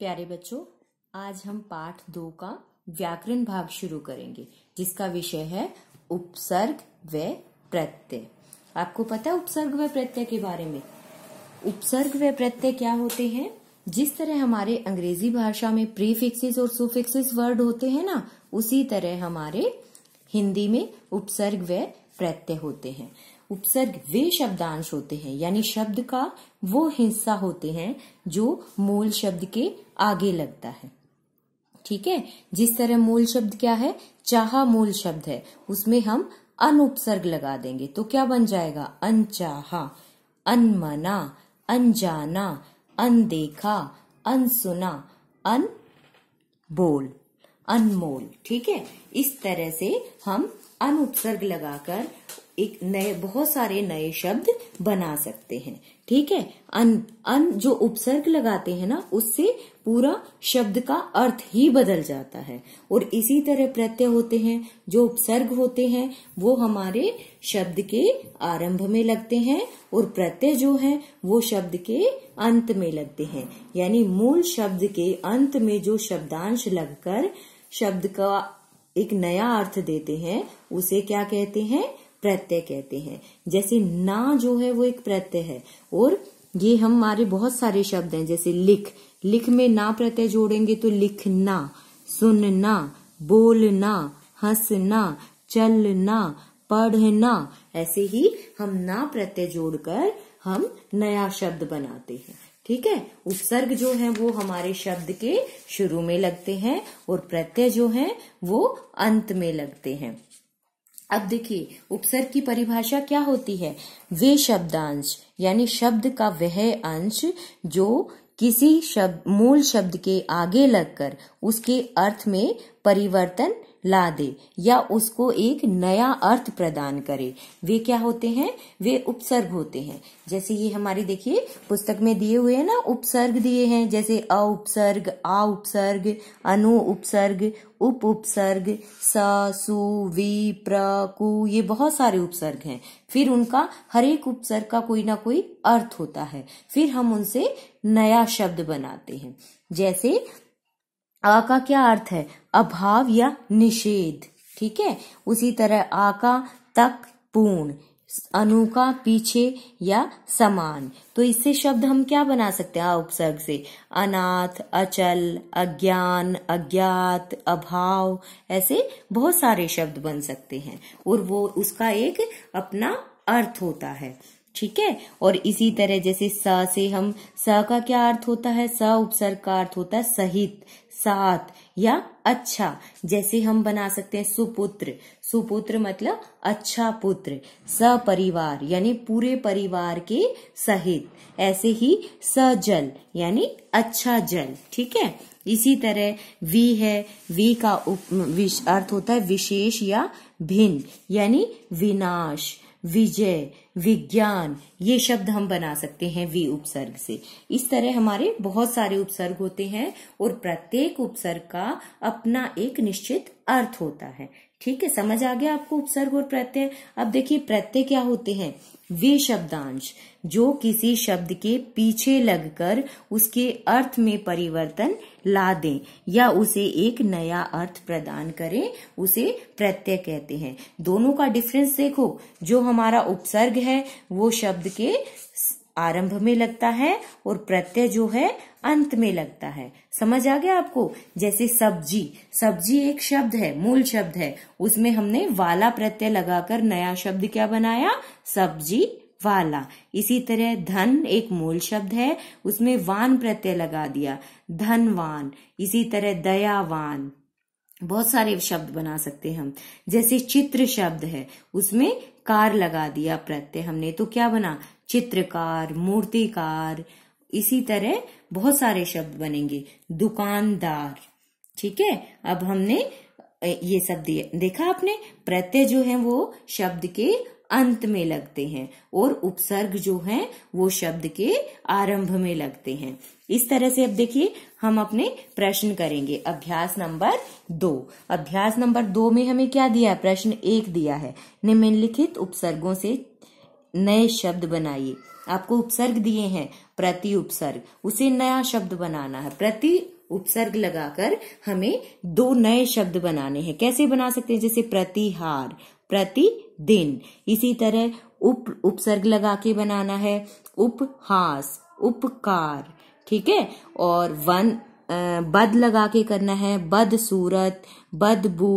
प्यारे बच्चों आज हम पाठ दो का व्याकरण भाग शुरू करेंगे जिसका विषय है उपसर्ग व प्रत्यय आपको पता है उपसर्ग व प्रत्यय के बारे में उपसर्ग व प्रत्यय क्या होते हैं जिस तरह हमारे अंग्रेजी भाषा में प्रीफिक्सेस और सुफिक्सेस वर्ड होते हैं ना उसी तरह हमारे हिंदी में उपसर्ग व प्रत्यय होते हैं उपसर्ग वे शब्दांश होते हैं यानी शब्द का वो हिस्सा होते हैं जो मूल शब्द के आगे लगता है ठीक है जिस तरह मूल शब्द क्या है चाहा मूल शब्द है उसमें हम अनुपसर्ग लगा देंगे तो क्या बन जाएगा अनचाहा अनमना अनजाना अनदेखा अनसुना अन बोल अनमोल ठीक है इस तरह से हम अनुपसर्ग लगाकर एक नए बहुत सारे नए शब्द बना सकते हैं ठीक है अन अन जो उपसर्ग लगाते हैं ना उससे पूरा शब्द का अर्थ ही बदल जाता है और इसी तरह प्रत्यय होते हैं जो उपसर्ग होते हैं वो हमारे शब्द के आरंभ में लगते हैं और प्रत्यय जो है वो शब्द के अंत में लगते हैं यानी मूल शब्द के अंत में जो शब्दांश लगकर शब्द का एक नया अर्थ देते हैं उसे क्या कहते हैं प्रत्यय कहते हैं जैसे ना जो है वो एक प्रत्यय है और ये हमारे बहुत सारे शब्द हैं जैसे लिख लिख में ना प्रत्यय जोड़ेंगे तो लिखना सुनना बोलना हंसना चलना पढ़ना ऐसे ही हम ना प्रत्यय जोड़कर हम नया शब्द बनाते हैं ठीक है उपसर्ग जो है वो हमारे शब्द के शुरू में लगते हैं और प्रत्यय जो है वो अंत में लगते हैं अब देखिए उपसर्ग की परिभाषा क्या होती है वे शब्दांश यानी शब्द का वह अंश जो किसी शब्द मूल शब्द के आगे लगकर उसके अर्थ में परिवर्तन ला दे या उसको एक नया अर्थ प्रदान करे वे क्या होते हैं वे उपसर्ग होते हैं जैसे ये हमारी देखिए पुस्तक में दिए हुए हैं ना उपसर्ग दिए हैं जैसे अ उपसर्ग आ उपसर्ग अनु उपसर्ग उप उपसर्ग स सु वी प्र कु ये बहुत सारे उपसर्ग हैं फिर उनका हर एक उपसर्ग का कोई ना कोई अर्थ होता है फिर हम उनसे नया शब्द बनाते हैं जैसे आ का क्या अर्थ है अभाव या निषेध ठीक है उसी तरह आ का तक पूर्ण अनु का पीछे या समान तो इससे शब्द हम क्या बना सकते हैं उपसर्ग से अनाथ अचल अज्ञान अज्ञात अभाव ऐसे बहुत सारे शब्द बन सकते हैं और वो उसका एक अपना अर्थ होता है ठीक है और इसी तरह जैसे स से हम स का क्या अर्थ होता है स उपसर्ग का अर्थ होता है सहित साथ या अच्छा जैसे हम बना सकते हैं सुपुत्र सुपुत्र मतलब अच्छा पुत्र सपरिवार यानी पूरे परिवार के सहित ऐसे ही सजल यानी अच्छा जल ठीक है इसी तरह वी है वी का उप, अर्थ होता है विशेष या भिन्न यानी विनाश विजय विज्ञान ये शब्द हम बना सकते हैं वी उपसर्ग से इस तरह हमारे बहुत सारे उपसर्ग होते हैं और प्रत्येक उपसर्ग का अपना एक निश्चित अर्थ होता है ठीक है समझ आ गया आपको उपसर्ग और प्रत्यय अब देखिए प्रत्यय क्या होते हैं वे शब्दांश जो किसी शब्द के पीछे लगकर उसके अर्थ में परिवर्तन ला दें या उसे एक नया अर्थ प्रदान करें उसे प्रत्यय कहते हैं दोनों का डिफरेंस देखो जो हमारा उपसर्ग है वो शब्द के आरंभ में लगता है और प्रत्यय जो है अंत में लगता है समझ आ गया आपको जैसे सब्जी सब्जी एक शब्द है मूल शब्द है उसमें हमने वाला प्रत्यय लगाकर नया शब्द क्या बनाया सब्जी वाला इसी तरह धन एक मूल शब्द है उसमें वान प्रत्यय लगा दिया धनवान इसी तरह दयावान बहुत सारे शब्द बना सकते हैं हम जैसे चित्र शब्द है उसमें कार लगा दिया प्रत्यय हमने तो क्या बना चित्रकार मूर्तिकार इसी तरह बहुत सारे शब्द बनेंगे दुकानदार ठीक है अब हमने ये सब देखा आपने प्रत्यय जो है वो शब्द के अंत में लगते हैं और उपसर्ग जो है वो शब्द के आरंभ में लगते हैं इस तरह से अब देखिए हम अपने प्रश्न करेंगे अभ्यास नंबर दो अभ्यास नंबर दो में हमें क्या दिया है प्रश्न एक दिया है निम्नलिखित उपसर्गों से नए शब्द बनाइए आपको उपसर्ग दिए हैं प्रति उपसर्ग उसे नया शब्द बनाना है प्रति उपसर्ग लगाकर हमें दो नए शब्द बनाने हैं कैसे बना सकते हैं जैसे प्रतिहार प्रति दिन इसी तरह उप उपसर्ग लगा के बनाना है उपहास उपकार ठीक है और वन बद लगा के करना है बद सूरत बदबू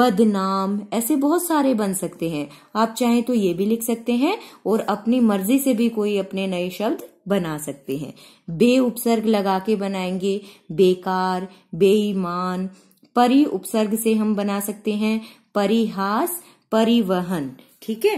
बदनाम ऐसे बहुत सारे बन सकते हैं आप चाहें तो ये भी लिख सकते हैं और अपनी मर्जी से भी कोई अपने नए शब्द बना सकते हैं बे उपसर्ग लगा के बनाएंगे बेकार बेईमान परी उपसर्ग से हम बना सकते हैं परिहास परिवहन ठीक है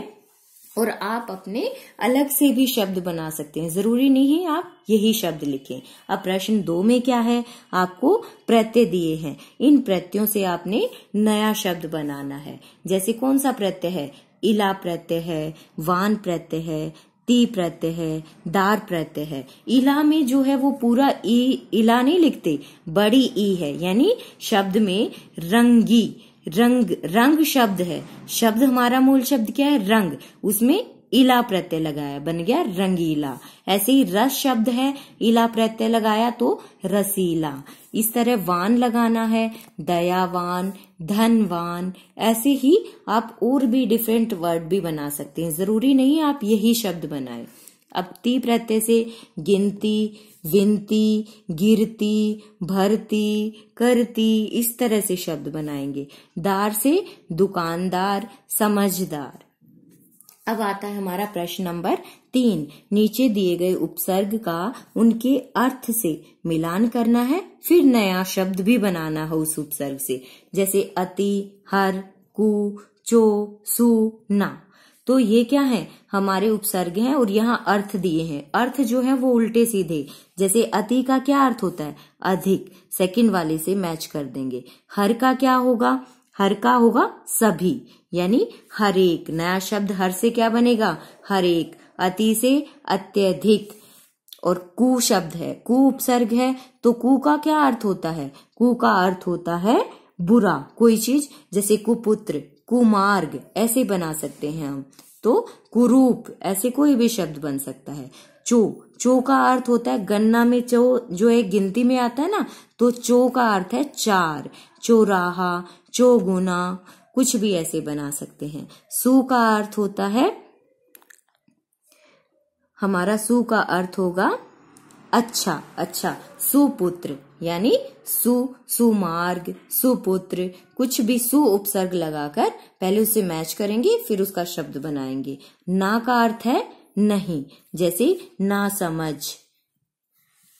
और आप अपने अलग से भी शब्द बना सकते हैं जरूरी नहीं है आप यही शब्द लिखें अब प्रश्न दो में क्या है आपको प्रत्यय दिए हैं इन प्रत्ययों से आपने नया शब्द बनाना है जैसे कौन सा प्रत्यय है इला प्रत्यय है वान प्रत्यय है ती प्रत्यय है दार प्रत्यय है इला में जो है वो पूरा ई इला नहीं लिखते बड़ी ई है यानी शब्द में रंगी रंग रंग शब्द है शब्द हमारा मूल शब्द क्या है रंग उसमें इला प्रत्यय लगाया बन गया रंगीला ऐसे ही रस शब्द है इला प्रत्यय लगाया तो रसीला इस तरह वान लगाना है दयावान धनवान ऐसे ही आप और भी डिफरेंट वर्ड भी बना सकते हैं जरूरी नहीं आप यही शब्द बनाए अब ती प्रत्यय से गिनती विनती गिरती भरती करती इस तरह से शब्द बनाएंगे दार से दुकानदार समझदार अब आता है हमारा प्रश्न नंबर तीन नीचे दिए गए उपसर्ग का उनके अर्थ से मिलान करना है फिर नया शब्द भी बनाना है उस उपसर्ग से जैसे अति हर कु चो सु ना तो ये क्या है हमारे उपसर्ग हैं और यहाँ अर्थ दिए हैं अर्थ जो है वो उल्टे सीधे जैसे अति का क्या अर्थ होता है अधिक सेकंड वाले से मैच कर देंगे हर का क्या होगा हर का होगा सभी यानी हर एक नया शब्द हर से क्या बनेगा हर एक अति से अत्यधिक और कु शब्द है कु उपसर्ग है तो कु का क्या अर्थ होता है कु का अर्थ होता है बुरा कोई चीज जैसे कुपुत्र कुमार्ग ऐसे बना सकते हैं हम तो कुरूप ऐसे कोई भी शब्द बन सकता है चो चो का अर्थ होता है गन्ना में चो जो एक गिनती में आता है ना तो चो का अर्थ है चार चौराहा चौगुना कुछ भी ऐसे बना सकते हैं सु का अर्थ होता है हमारा सु का अर्थ होगा अच्छा अच्छा सुपुत्र यानी सु सुमार्ग सुपुत्र कुछ भी सु उपसर्ग लगाकर पहले उसे मैच करेंगे फिर उसका शब्द बनाएंगे ना का अर्थ है नहीं जैसे ना समझ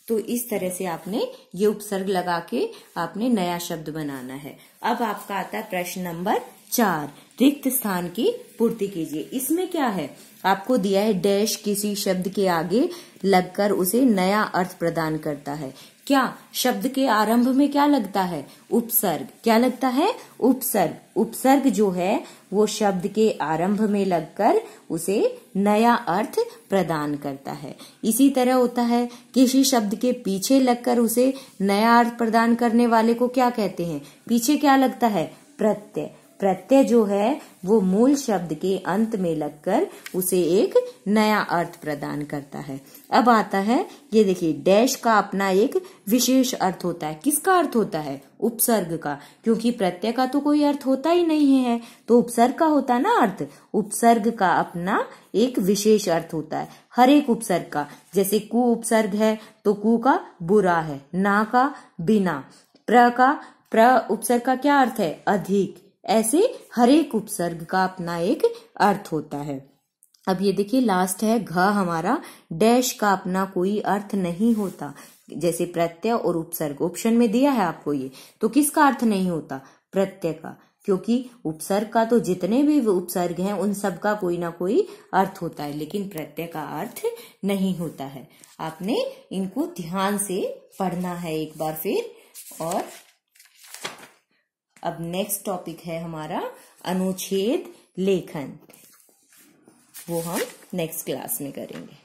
तो इस तरह से आपने ये उपसर्ग लगा के आपने नया शब्द बनाना है अब आपका आता है प्रश्न नंबर चार रिक्त स्थान की पूर्ति कीजिए इसमें क्या है आपको दिया है डैश किसी शब्द के आगे लगकर उसे नया अर्थ प्रदान करता है क्या शब्द के आरंभ में क्या लगता है उपसर्ग क्या लगता है उपसर्ग उपसर्ग जो है वो शब्द के आरंभ में लगकर उसे नया अर्थ प्रदान करता है इसी तरह होता है किसी शब्द के पीछे लगकर उसे नया अर्थ प्रदान करने वाले को क्या कहते हैं पीछे क्या लगता है प्रत्यय प्रत्यय जो है वो मूल शब्द के अंत में लगकर उसे एक नया अर्थ प्रदान करता है अब आता है ये देखिए डैश का अपना एक विशेष अर्थ होता है किसका अर्थ होता है उपसर्ग का क्योंकि प्रत्यय का तो कोई अर्थ होता ही नहीं है तो उपसर्ग का होता है ना अर्थ उपसर्ग का अपना एक विशेष अर्थ होता है हर एक उपसर्ग का जैसे कु उपसर्ग है तो कु का बुरा है ना का बिना प्र का प्र उपसर्ग का क्या अर्थ है अधिक ऐसे हरेक उपसर्ग का अपना एक अर्थ होता है अब ये देखिए लास्ट है घ हमारा डैश का अपना कोई अर्थ नहीं होता जैसे प्रत्यय और उपसर्ग ऑप्शन में दिया है आपको ये तो किसका अर्थ नहीं होता प्रत्यय का क्योंकि उपसर्ग का तो जितने भी उपसर्ग हैं उन सब का कोई ना कोई अर्थ होता है लेकिन प्रत्यय का अर्थ नहीं होता है आपने इनको ध्यान से पढ़ना है एक बार फिर और अब नेक्स्ट टॉपिक है हमारा अनुच्छेद लेखन वो हम नेक्स्ट क्लास में करेंगे